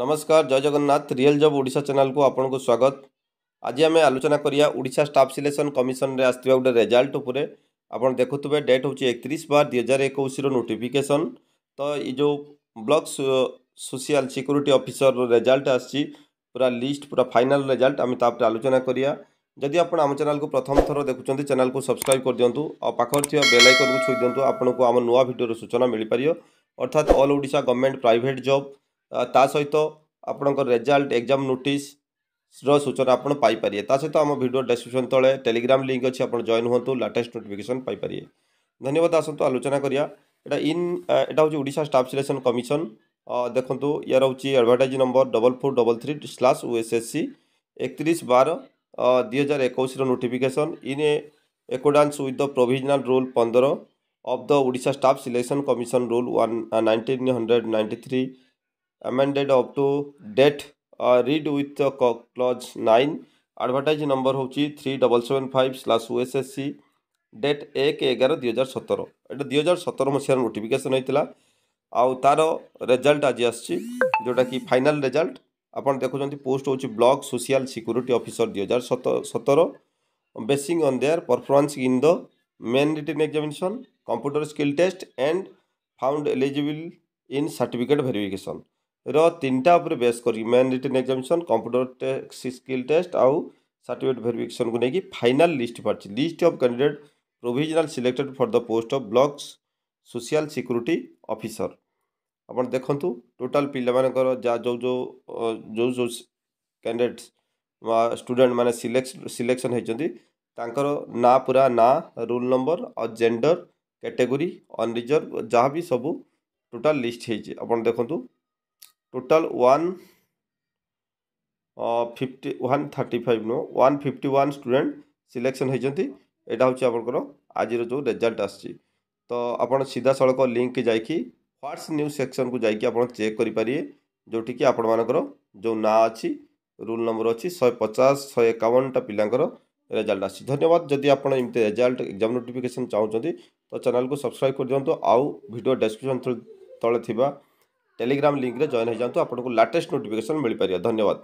नमस्कार जय जगन्नाथ रियल जब ओडा चेल को आपन को स्वागत आज आम आलोचना कराया स्टाफ सिलेक्शन कमिशन में आसवा गोटे रेजल्ट देखुए डेट हूँ एक बार दुई हजार एक नोटिफिकेसन तो ये block social security officer result आ लिस्ट पूरा फाइनाल रेजल्ट आम तापर आलोचना कराया जदि आप चेल को प्रथम थर देखु चैनल को सब्सक्राइब कर दिंतु और पाखर थ बेलैकन को छुई दिंतु आपको आम नुआ भिडर सूचना मिल पार अर्थात अल ओा गवर्नमेंट प्राइट जब ତା ସହିତ ଆପଣଙ୍କ ରେଜଲ୍ଟ ଏକ୍ଜାମ୍ ନୋଟିସ୍ର ସୂଚନା ଆପଣ ପାଇପାରିବେ ତା ସହିତ ଆମ ଭିଡ଼ିଓ ଡେସ୍କ୍ରିପସନ୍ ତଳେ ଟେଲିଗ୍ରାମ୍ ଲିଙ୍କ୍ ଅଛି ଆପଣ ଜଏନ୍ ହୁଅନ୍ତୁ ଲାଟେଷ୍ଟ ନୋଟିଫିକେସନ୍ ପାଇପାରିବେ ଧନ୍ୟବାଦ ଆସନ୍ତୁ ଆଲୋଚନା କରିବା ଏଇଟା ଇନ୍ ଏଇଟା ହେଉଛି ଓଡ଼ିଶା ଷ୍ଟାଫ୍ ସିଲେକ୍ସନ୍ କମିଶନ୍ ଦେଖନ୍ତୁ ୟାର ହେଉଛି advertise number double four double three slash C ଏକତିରିଶ ବାର ଦୁଇହଜାର ଏକୋଇଶର notification in a accordance with the provisional rule ପନ୍ଦର of the Odisha staff selection commission rule one nineteen hundred ninety three amended up to date uh, read with the clause 9 advertise number ହେଉଛି three double seven five slash O S S C date ଏକ ଏଗାର ଦୁଇ ହଜାର ସତର ଏଇଟା ଦୁଇ ହଜାର ସତର ମସିହାର ନୋଟିଫିକେସନ୍ ହେଇଥିଲା ଆଉ ତା'ର ରେଜଲ୍ଟ ଆଜି ଆସିଛି ଯେଉଁଟାକି ଫାଇନାଲ୍ ରେଜଲ୍ଟ ଆପଣ ଦେଖୁଛନ୍ତି ପୋଷ୍ଟ ହେଉଛି ବ୍ଲକ୍ ସୋସିଆଲ୍ ସିକ୍ୟୁରିଟି ଅଫିସର ଦୁଇ ହଜାର ସତର basing on their performance in the main written examination computer skill test and found eligible in certificate verification ର ତିନିଟା ଉପରେ ବେସ୍ କରି main written examination computer test skill test ଆଉ certificate ଭେରିଫିକେସନ୍କୁ ନେଇକି ଫାଇନାଲ୍ ଲିଷ୍ଟ ବାହାରିଛି list of candidate provisional selected for the post of blocks social security officer ଆପଣ ଦେଖନ୍ତୁ ଟୋଟାଲ୍ ପିଲାମାନଙ୍କର ଯାହା ଯେଉଁ ଯେଉଁ ଯେଉଁ ଯେଉଁ କ୍ୟାଣ୍ଡିଡେଟ୍ ଷ୍ଟୁଡେଣ୍ଟ ମାନେ ସିଲେକ୍ସନ୍ ହୋଇଛନ୍ତି ତାଙ୍କର ନାଁ ପୁରା ନାଁ ରୋଲ୍ ନମ୍ବର ଆଉ ଜେଣ୍ଡର କ୍ୟାଟେଗୋରୀ ଅନରିଜର୍ଭ ଯାହା ବି ସବୁ ଟୋଟାଲ୍ ଲିଷ୍ଟ ହେଇଛି ଆପଣ ଦେଖନ୍ତୁ total 1 fifty one thirty five नुह one fifty one student selection होती यहाँ हूँ आमर आज जो रेजल्ट आपड़ सीधा सड़क लिंक की जाकि ह्वाट्स न्यूज सेक्शन को जाकि चेक करें जोटी कि आपण मानकर जो ना अच्छी रूल नंबर अच्छी शहे पचास शहे एकावनटा पिलांर ରେଜଲ୍ଟ धन्यवाद जदि ଯଦି ଆପଣ ଏମିତି ରେଜଲ୍ଟ ଏକ୍ଜାମ୍ ନୋଟିଫିକେସନ୍ ଚାହୁଁଛନ୍ତି ତ ଚ୍ୟାନେଲ୍କୁ ସବସ୍କ୍ରାଇବ୍ କରିଦିଅନ୍ତୁ ଆଉ ଭିଡ଼ିଓ ଡେସ୍କ୍ରିପ୍ସନ୍ ତଳେ ଥିବା टेलीग्राम लिंक में जॉन हो जातु आपको लाटेस्ट नोटिफिकेशन मिल पारे धन्यवाद